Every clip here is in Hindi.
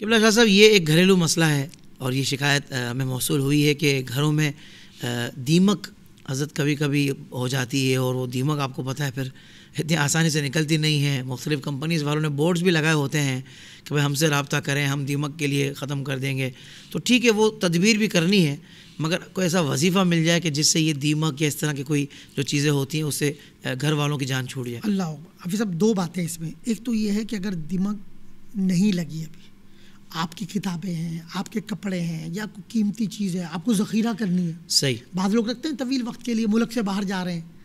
किबला शाह साहब ये एक घरेलू मसला है और ये शिकायत हमें मौसू हुई है कि घरों में दीमक हजरत कभी कभी हो जाती है और वो दीमक आपको पता है फिर इतनी आसानी से निकलती नहीं है मुख्तलिफ़ कंपनीज़ वालों ने बोर्ड्स भी लगाए होते हैं कि भाई हमसे रबता करें हम दीमक के लिए ख़त्म कर देंगे तो ठीक है वो तदबीर भी करनी है मगर कोई ऐसा वजीफ़ा मिल जाए कि जिससे ये दीमक या इस तरह की कोई जो चीज़ें होती हैं उससे घर वालों की जान छूट जाए अल्लाह अभी सब दो बातें इसमें एक तो ये है कि अगर दीमक नहीं लगी अभी आपकी किताबें हैं आपके कपड़े हैं या कोई कीमती चीज़ है आपको ज़खीरा करनी है सही बाद लोग रखते हैं तवील वक्त के लिए मुल्क से बाहर जा रहे हैं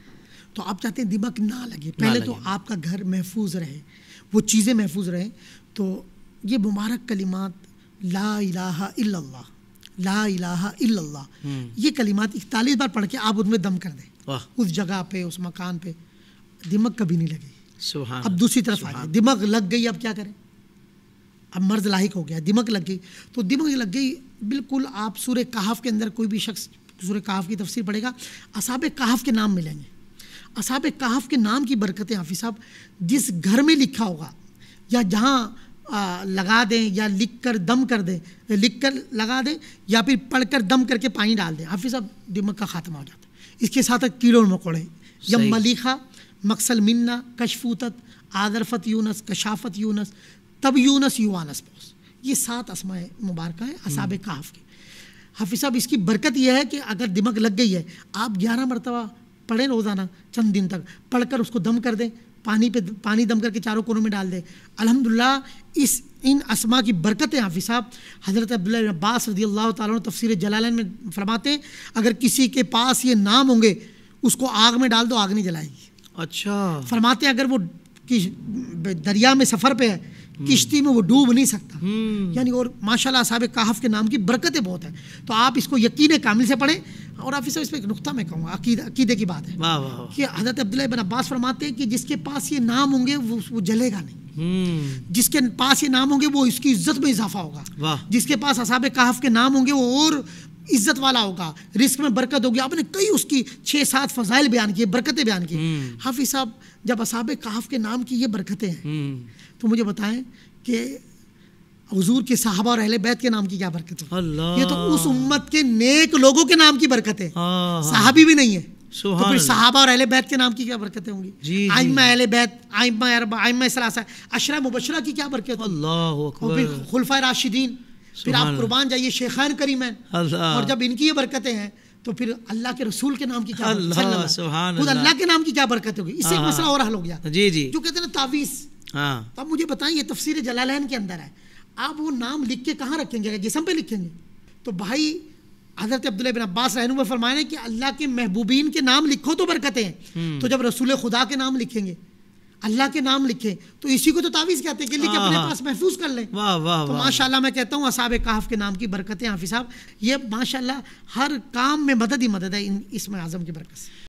तो आप चाहते हैं दिमक ना लगे पहले ना लगे। तो आपका घर महफूज रहे वो चीज़ें महफूज रहें तो ये मुबारक कलिमात ला इलाहा इल्लल्लाह ला इलाहा हम्म। ये कलिमात इकतालीस बार पढ़ के आप उनमें दम कर दें उस जगह पे उस मकान पे दिमक कभी नहीं लगे अब दूसरी तरफ आ जाए दिमक लग गई अब क्या करें अब मर्ज लाक हो गया दिमक लग गई तो दिमक लग गई बिल्कुल आप सूर्य कहाफ़ के अंदर कोई भी शख्स सूर्य कहाफ़ की तफसीर पड़ेगा असाब कहाफ़ के नाम मिलेंगे असाब कहाफ़ के नाम की बरकतें हाफि साहब जिस घर में लिखा होगा या जहाँ लगा दें या लिख कर दम कर दें लिख कर लगा दें या फिर पढ़ कर दम करके पानी डाल दें हाफी साहब दिमक का खात्मा हो जाता है इसके साथ कीड़ों और मकोड़े यम मलिखा मकसल मिन्ना कशफूत आदरफत यूनस कशाफत यूनस तब यूनस यूवानस पौस ये सात आसमाय मुबारक है असाब हम्म। काफ के हाफि साहब इसकी बरकत यह है कि अगर दिमाग लग गई है आप ग्यारह मरतबा पढ़ें रोज़ाना चंद दिन तक पढ़कर उसको दम कर दें पानी पे पानी दम करके चारों कोनों में डाल दें अलहमदिल्ला इस इन असमा की बरकतें हाफि साहब हज़रत अब्बास रदी अल्लाह तफसर जलाल में फरमाते हैं अगर किसी के पास ये नाम होंगे उसको आग में डाल दो आग नहीं जलाएगी अच्छा फरमाते हैं अगर वो कि दरिया में सफ़र पे है हम्म। किश्ती में वो डूब नहीं सकता हम्म। यानी और माशाल्लाह साहब काहफ के नाम की बरकतें बहुत है तो आप इसको यकीन कामिल से पढ़ें और आप इस पर एक नुकता मैं कहूँगा अकीदे की बात है कि हजरत अब्दुल्ला बिन अब्बास फरमाते हैं कि जिसके पास ये नाम होंगे वो वो जलेगा नहीं हम्म। जिसके पास ये नाम होंगे वो इसकी इज्जत में इजाफा होगा जिसके पास असाब कहाफ के नाम होंगे वो और इज्जत वाला होगा रिस्क में बरकत होगी आपने कई उसकी छः सात फजाइल बयान किए बरकतें बयान की हम्म। हाफिज साहब जब असाब काफ के नाम की ये बरकतें हैं हम्म। तो मुझे बताएं कि हजूर के साहबा और अहले बैत के नाम की क्या बरकत है ये तो उस उम्मत के नेक लोगों के नाम की बरकत है हाँ, हाँ। साहबी भी नहीं है तो फिर साहबा और अहले बैत के नाम की क्या बरकतें होंगी आइमा अहले बैत आइमा अरबा आइमा सलासा अशरा मुबशरा की क्या बरकत अल्लाह खुलफा राशिदीन फिर आप कुर्बान जाइए शेखान करीमैन और जब इनकी ये बरकतें हैं तो फिर अल्लाह के रसूल के नाम की क्या अल्लाह खुद अल्लाह के नाम की क्या बरकत होगी इससे हाँ, मसला और हल हो गया हाँ। जी जी जो कहते हैं ना तावीज़ हाँ तो आप मुझे बताएं ये तफसीर जलालैन के अंदर है आप वो नाम लिख के कहाँ रखेंगे जिसम पे लिखेंगे तो भाई हजरत अब्दुल्ला बिन अब्बास रहनुमा फरमाए कि अल्लाह के महबूबीन के नाम लिखो तो बरकतें हैं हम्म। तो जब रसूल खुदा के नाम लिखेंगे अल्लाह के नाम लिखे तो इसी को तो तावीज़ कहते हैं कि लिख हाँ, अपने हाँ। पास महफूज कर लें वाह वाह तो माशाल्लाह मैं कहता हूँ असाब काफ के नाम की बरकतें हाफिज साहब ये माशाल्लाह हर काम में मदद ही मदद है इन इसमें आज़म की बरकत से